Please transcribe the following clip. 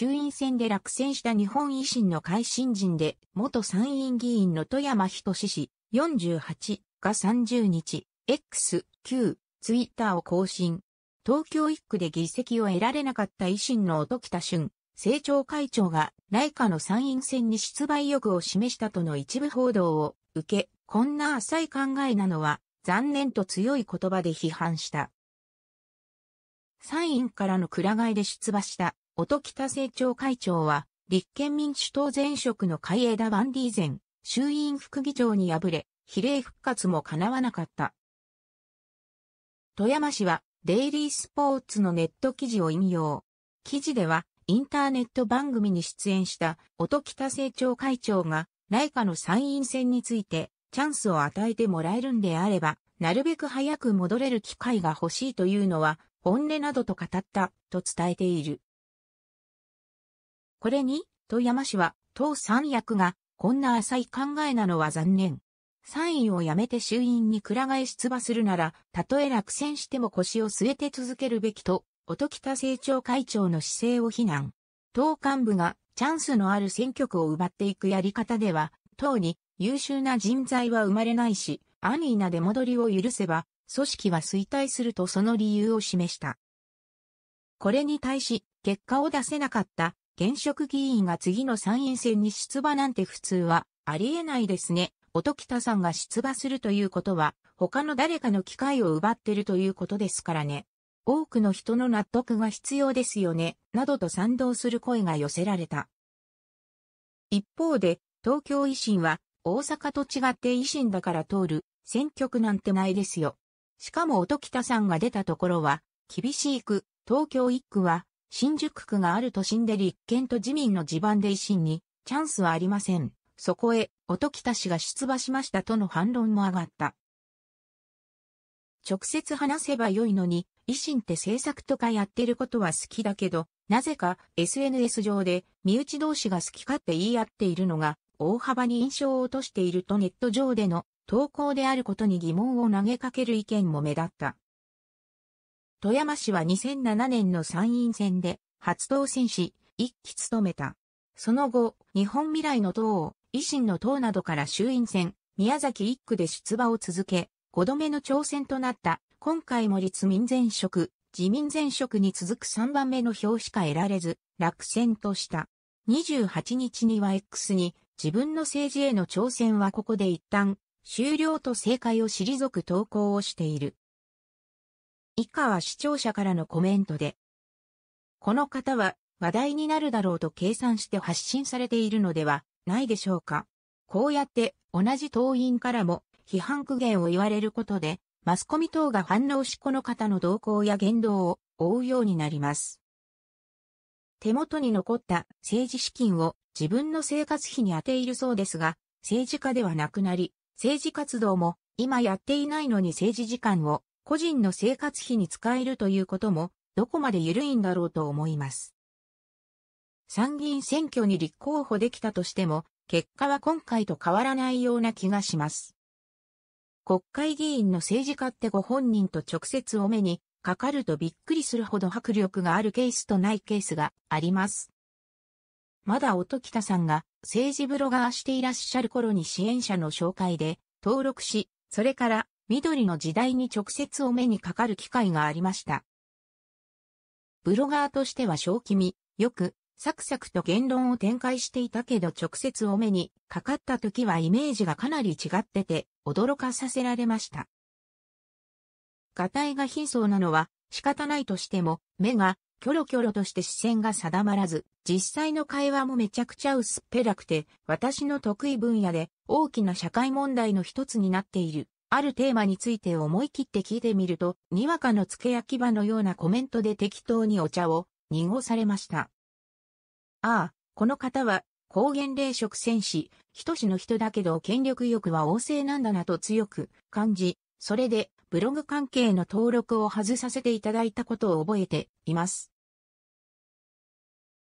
衆院選で落選した日本維新の会新人で、元参院議員の富山仁氏、48が30日、X、Q、ツイッターを更新。東京1区で議席を得られなかった維新の音喜多俊、政調会長が、内科の参院選に出馬意欲を示したとの一部報道を受け、こんな浅い考えなのは、残念と強い言葉で批判した。参院からのくら替えで出馬した音北政調会長は、立憲民主党前職の海江田バンディ前、衆院副議長に敗れ、比例復活も叶わなかった。富山市は、デイリースポーツのネット記事を引用。記事では、インターネット番組に出演した音北政調会長が、内下の参院選について、チャンスを与えてもらえるんであれば、なるべく早く戻れる機会が欲しいというのは、本音などと語った、と伝えている。これに、富山市は、党三役が、こんな浅い考えなのは残念。参院を辞めて衆院にくら替え出馬するなら、たとえ落選しても腰を据えて続けるべきと、音北政調会長の姿勢を非難。党幹部がチャンスのある選挙区を奪っていくやり方では、党に優秀な人材は生まれないし、安易な出戻りを許せば、組織は衰退するとその理由を示した。これに対し、結果を出せなかった現職議員が次の参院選に出馬なんて普通はありえないですね。音喜多さんが出馬するということは、他の誰かの機会を奪ってるということですからね。多くの人の納得が必要ですよね、などと賛同する声が寄せられた。一方で、東京維新は、大阪と違って維新だから通る、選挙区なんてないですよ。しかも音喜多さんが出たところは、厳しい区、東京一区は、新宿区がある都心で立憲と自民の地盤で維新にチャンスはありません。そこへ、音喜多氏が出馬しましたとの反論も上がった。直接話せばよいのに、維新って政策とかやってることは好きだけど、なぜか SNS 上で身内同士が好き勝手言い合っているのが大幅に印象を落としているとネット上での投稿であることに疑問を投げかける意見も目立った。富山市は2007年の参院選で初当選し、一期務めた。その後、日本未来の党、を維新の党などから衆院選、宮崎一区で出馬を続け、5度目の挑戦となった、今回も立民前職、自民前職に続く3番目の票しか得られず、落選とした。28日には X に、自分の政治への挑戦はここで一旦、終了と正解を退く投稿をしている。以下は視聴者からのコメントで。この方は話題になるだろうと計算して発信されているのではないでしょうか。こうやって同じ党員からも批判苦言を言われることで、マスコミ等が反応しこの方の動向や言動を追うようになります。手元に残った政治資金を自分の生活費に充ているそうですが、政治家ではなくなり、政治活動も今やっていないのに政治時間を個人の生活費に使えるということも、どこまで緩いんだろうと思います。参議院選挙に立候補できたとしても、結果は今回と変わらないような気がします。国会議員の政治家ってご本人と直接お目にかかるとびっくりするほど迫力があるケースとないケースがあります。まだ音北さんが政治ブロガーしていらっしゃる頃に支援者の紹介で登録し、それから緑の時代に直接お目にかかる機会がありました。ブロガーとしては小気味、よく、サクサクと言論を展開していたけど直接お目にかかった時はイメージがかなり違ってて驚かさせられました。画体が貧相なのは仕方ないとしても目がキョロキョロとして視線が定まらず実際の会話もめちゃくちゃ薄っぺらくて私の得意分野で大きな社会問題の一つになっているあるテーマについて思い切って聞いてみると、にわかの付け焼き場のようなコメントで適当にお茶を濁されました。ああ、この方は、高原霊食戦士、人志の人だけど権力欲は旺盛なんだなと強く感じ、それでブログ関係の登録を外させていただいたことを覚えています。